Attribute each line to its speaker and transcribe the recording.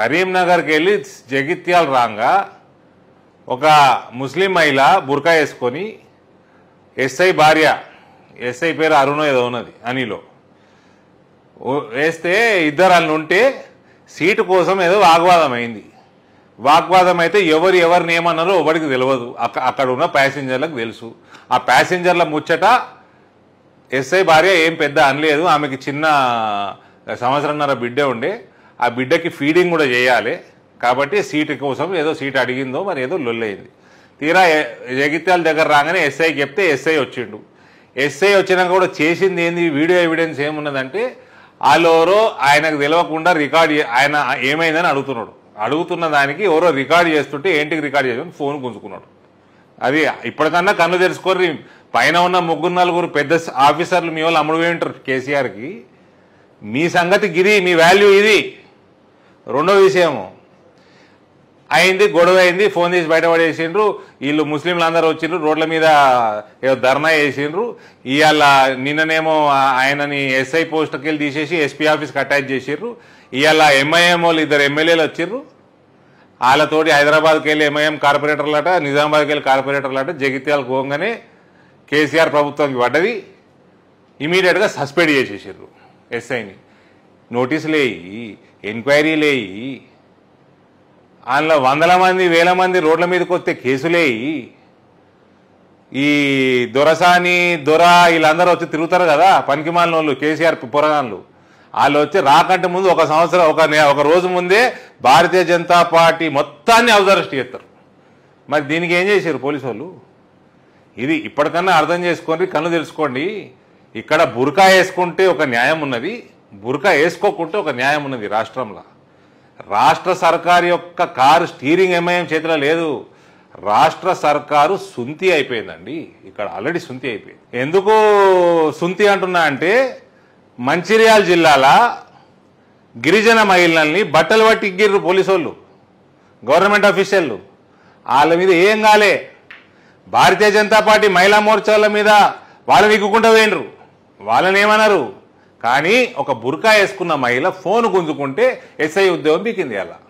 Speaker 1: కరీంనగర్కి వెళ్ళి జగిత్యాల రాగా ఒక ముస్లిం మహిళ బుర్కా వేసుకొని ఎస్ఐ భార్య ఎస్ఐ పేరు అరుణ ఏదో ఉన్నది అనిలో వేస్తే ఇద్దరు అల్లు ఉంటే సీటు కోసం ఏదో వాగ్వాదం అయింది వాగ్వాదం అయితే ఎవరు ఎవరిని ఏమన్నారో ఎవరికి తెలియదు అక్కడ ఉన్న ప్యాసింజర్లకు తెలుసు ఆ ప్యాసింజర్ల ముచ్చట ఎస్ఐ భార్య ఏం పెద్ద అనలేదు ఆమెకి చిన్న సంవత్సరంన్నర బిడ్డే ఉండే ఆ బిడ్డకి ఫీడింగ్ కూడా చేయాలి కాబట్టి సీటు కోసం ఏదో సీటు అడిగిందో మరి ఏదో లొల్లయింది తీరా జగిత్యాల దగ్గర రాగానే ఎస్ఐ చెప్తే ఎస్ఐ వచ్చిండు ఎస్ఐ వచ్చినాక కూడా చేసింది ఏంది వీడియో ఎవిడెన్స్ ఏమున్నదంటే వాళ్ళు ఎవరో ఆయనకు తెలియకుండా రికార్డ్ ఆయన ఏమైందని అడుగుతున్నాడు అడుగుతున్న దానికి ఎవరో రికార్డ్ చేస్తుంటే ఏంటికి రికార్డ్ చేసి ఫోన్ గుంజుకున్నాడు అది ఇప్పటికన్నా కన్ను తెలుసుకోరు పైన ఉన్న ముగ్గురు నలుగురు పెద్ద ఆఫీసర్లు మీ వాళ్ళు అమ్ముడుపోయి ఉంటారు కేసీఆర్కి మీ సంగతి గిరి మీ వాల్యూ ఇది రెండో విషయము అయింది గొడవ అయింది ఫోన్ చేసి బయటపడేసిండ్రు వీళ్ళు ముస్లింలు అందరూ వచ్చిండ్రు రోడ్ల మీద ఏదో ధర్నా చేసిండ్రు ఇవాళ నిన్ననేమో ఆయనని ఎస్ఐ పోస్ట్కి వెళ్ళి తీసేసి ఎస్పీ ఆఫీస్కి అటాచ్ చేసిండ్రు ఇవాళ ఎంఐఎం వాళ్ళు ఇద్దరు ఎమ్మెల్యేలు వచ్చిండ్రు వాళ్ళతోటి హైదరాబాద్కి వెళ్ళి ఎంఐఎం కార్పొరేటర్లట నిజామాబాద్కి వెళ్ళి అట జగిత్యాలకు పోగానే కేసీఆర్ ప్రభుత్వానికి పడ్డది ఇమీడియట్గా సస్పెండ్ చేసేసారు ఎస్ఐని నోటీసులేయి ఎంక్వైరీలేయి అందులో వందల మంది వేల మంది రోడ్ల మీదకి వస్తే కేసులేయి ఈ దొరసాని దొర వీళ్ళందరూ వచ్చి తిరుగుతారు కదా పనికిమాలిన వాళ్ళు కేసీఆర్ పురాణాలు వాళ్ళు వచ్చి రాకంటే ముందు ఒక సంవత్సరం ఒక ఒక రోజు ముందే భారతీయ జనతా పార్టీ మొత్తాన్ని అవజరెస్ట్ చేస్తారు మరి దీనికి ఏం చేశారు పోలీసు వాళ్ళు ఇది ఇప్పటికన్నా అర్థం చేసుకోండి కళ్ళు తెలుసుకోండి ఇక్కడ బురకా వేసుకుంటే ఒక న్యాయం ఉన్నది బురకా వేసుకోకుంటే ఒక న్యాయం ఉన్నది రాష్ట్రంలో రాష్ట్ర సర్కారు యొక్క కారు స్టీరింగ్ ఎంఐఎం చేతిలో లేదు రాష్ట్ర సర్కారు సుంతి అయిపోయిందండి ఇక్కడ ఆల్రెడీ సుంతి అయిపోయింది ఎందుకు సుంతి అంటున్నా అంటే మంచిర్యాల జిల్లాల గిరిజన మహిళల్ని బట్టలు పట్టి ఇగ్గిర్రు పోలీసోళ్ళు గవర్నమెంట్ ఆఫీషియల్లు వాళ్ళ మీద ఏం కాలే భారతీయ జనతా పార్టీ మహిళా మోర్చాల మీద వాళ్ళని ఇగ్గుకుంటూ వేయండ్రు వాళ్ళని ఏమన్నారు కానీ ఒక బురకా వేసుకున్న మహిళ ఫోన్ గుంజుకుంటే ఎస్ఐ ఉద్యోగం పీకింది అలా